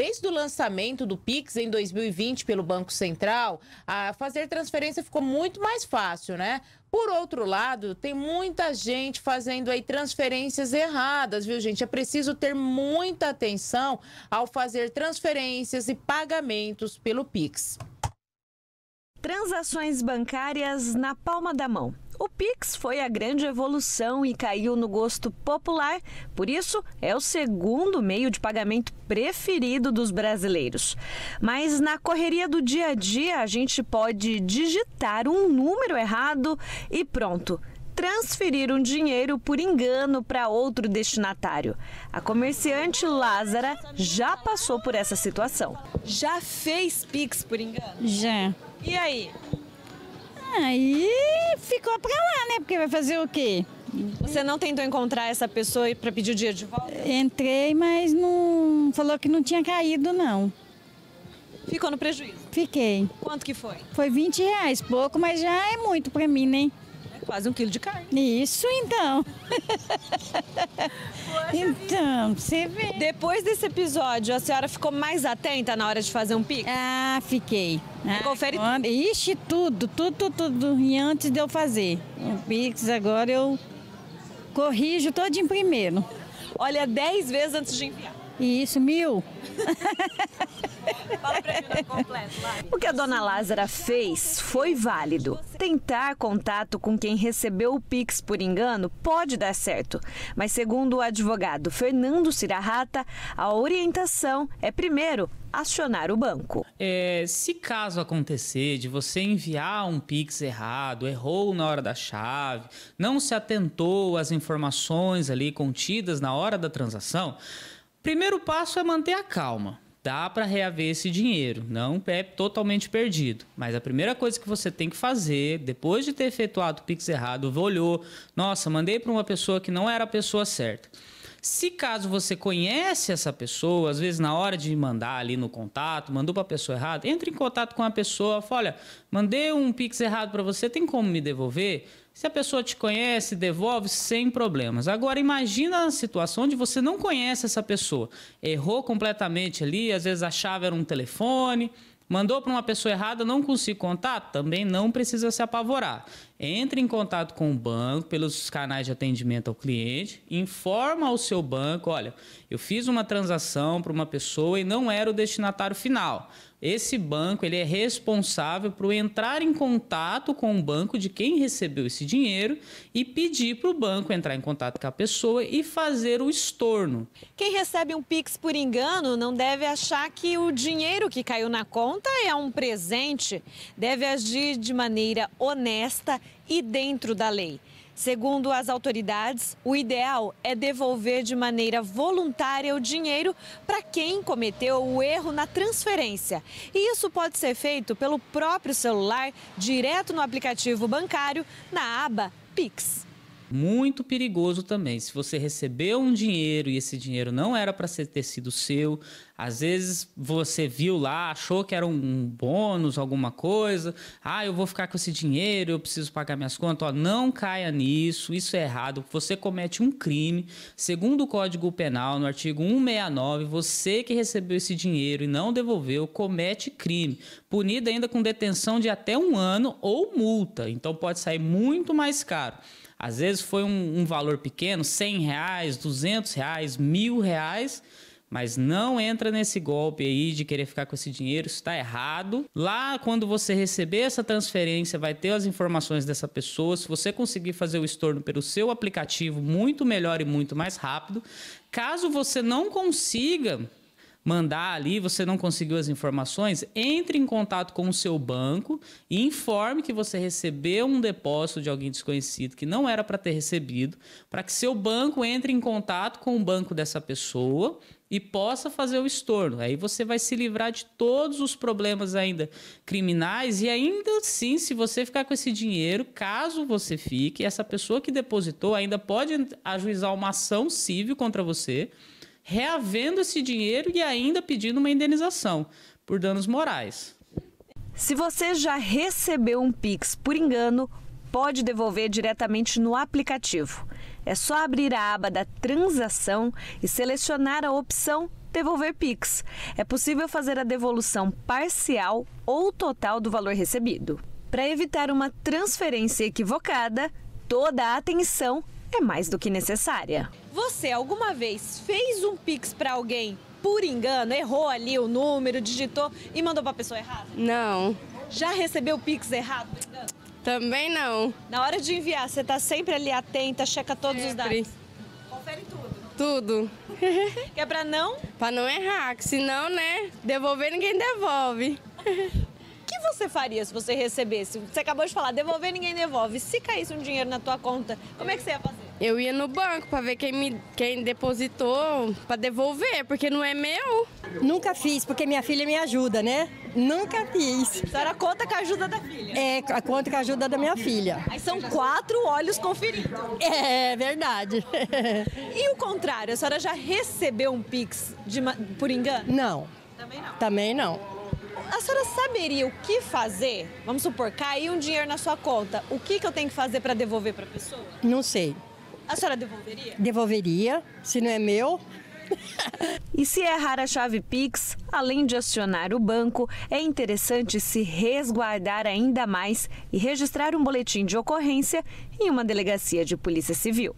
Desde o lançamento do Pix em 2020 pelo Banco Central, a fazer transferência ficou muito mais fácil, né? Por outro lado, tem muita gente fazendo aí transferências erradas, viu, gente? É preciso ter muita atenção ao fazer transferências e pagamentos pelo Pix. Transações bancárias na palma da mão. O Pix foi a grande evolução e caiu no gosto popular, por isso é o segundo meio de pagamento preferido dos brasileiros. Mas na correria do dia a dia, a gente pode digitar um número errado e pronto transferir um dinheiro por engano para outro destinatário. A comerciante Lázara já passou por essa situação. Já fez Pix por engano? Já. E aí? aí ficou pra lá, né? Porque vai fazer o quê? Você não tentou encontrar essa pessoa para pedir o dia de volta? Entrei, mas não falou que não tinha caído, não. Ficou no prejuízo? Fiquei. Quanto que foi? Foi 20 reais, pouco, mas já é muito para mim, né? Quase um quilo de carne. Isso então. então, você vê. Depois desse episódio, a senhora ficou mais atenta na hora de fazer um pix Ah, fiquei. Ah, confere tudo. Ixi, tudo, tudo, tudo. E antes de eu fazer o Pix, agora eu corrijo todo em primeiro. Olha, dez vezes antes de enviar. Isso, mil. O que a dona Lázara fez foi válido. Tentar contato com quem recebeu o Pix por engano pode dar certo. Mas segundo o advogado Fernando Cirarrata, a orientação é primeiro acionar o banco. É, se caso acontecer de você enviar um Pix errado, errou na hora da chave, não se atentou às informações ali contidas na hora da transação, primeiro passo é manter a calma. Dá para reaver esse dinheiro, não é totalmente perdido. Mas a primeira coisa que você tem que fazer, depois de ter efetuado o Pix errado, olhou, nossa, mandei para uma pessoa que não era a pessoa certa. Se caso você conhece essa pessoa, às vezes na hora de mandar ali no contato, mandou para a pessoa errada, entre em contato com a pessoa, fala, olha, mandei um pix errado para você, tem como me devolver? Se a pessoa te conhece, devolve sem problemas. Agora imagina a situação onde você não conhece essa pessoa. Errou completamente ali, às vezes a chave era um telefone, mandou para uma pessoa errada, não consigo contato, também não precisa se apavorar entre em contato com o banco pelos canais de atendimento ao cliente, informa ao seu banco, olha, eu fiz uma transação para uma pessoa e não era o destinatário final. Esse banco ele é responsável por entrar em contato com o banco de quem recebeu esse dinheiro e pedir para o banco entrar em contato com a pessoa e fazer o estorno. Quem recebe um Pix por engano não deve achar que o dinheiro que caiu na conta é um presente. Deve agir de maneira honesta e dentro da lei. Segundo as autoridades, o ideal é devolver de maneira voluntária o dinheiro para quem cometeu o erro na transferência. E isso pode ser feito pelo próprio celular, direto no aplicativo bancário, na aba Pix. Muito perigoso também. Se você recebeu um dinheiro e esse dinheiro não era para ter sido seu, às vezes você viu lá, achou que era um bônus, alguma coisa. Ah, eu vou ficar com esse dinheiro, eu preciso pagar minhas contas. Ó, não caia nisso, isso é errado. Você comete um crime. Segundo o Código Penal, no artigo 169, você que recebeu esse dinheiro e não devolveu, comete crime. Punido ainda com detenção de até um ano ou multa. Então pode sair muito mais caro. Às vezes foi um, um valor pequeno, 100 reais, 200 reais, mil reais, mas não entra nesse golpe aí de querer ficar com esse dinheiro, está errado. Lá, quando você receber essa transferência, vai ter as informações dessa pessoa. Se você conseguir fazer o estorno pelo seu aplicativo, muito melhor e muito mais rápido. Caso você não consiga mandar ali, você não conseguiu as informações, entre em contato com o seu banco e informe que você recebeu um depósito de alguém desconhecido que não era para ter recebido, para que seu banco entre em contato com o banco dessa pessoa e possa fazer o estorno. Aí você vai se livrar de todos os problemas ainda criminais e ainda assim, se você ficar com esse dinheiro, caso você fique, essa pessoa que depositou ainda pode ajuizar uma ação civil contra você reavendo esse dinheiro e ainda pedindo uma indenização por danos morais. Se você já recebeu um Pix por engano, pode devolver diretamente no aplicativo. É só abrir a aba da transação e selecionar a opção Devolver Pix. É possível fazer a devolução parcial ou total do valor recebido. Para evitar uma transferência equivocada, toda a atenção é mais do que necessária. Você alguma vez fez um Pix para alguém por engano, errou ali o número, digitou e mandou para a pessoa errada? Não. Já recebeu o Pix errado? Também não. Na hora de enviar, você está sempre ali atenta, checa todos sempre. os dados? Confere tudo. Tudo. que é para não? Para não errar, que senão, né, devolver ninguém devolve. que você faria se você recebesse? Você acabou de falar, devolver ninguém devolve. Se caísse um dinheiro na tua conta, como é que você ia fazer? Eu ia no banco para ver quem, me, quem depositou para devolver, porque não é meu. Nunca fiz, porque minha filha me ajuda, né? Nunca fiz. A senhora conta com a ajuda da filha? É, a conta com a ajuda da minha filha. Aí são quatro olhos conferidos. É, é verdade. e o contrário, a senhora já recebeu um Pix de, por engano? Não. Também não. Também não a senhora saberia o que fazer? Vamos supor, caiu um dinheiro na sua conta. O que, que eu tenho que fazer para devolver para a pessoa? Não sei. A senhora devolveria? Devolveria, se não é meu. e se errar a chave Pix, além de acionar o banco, é interessante se resguardar ainda mais e registrar um boletim de ocorrência em uma delegacia de polícia civil.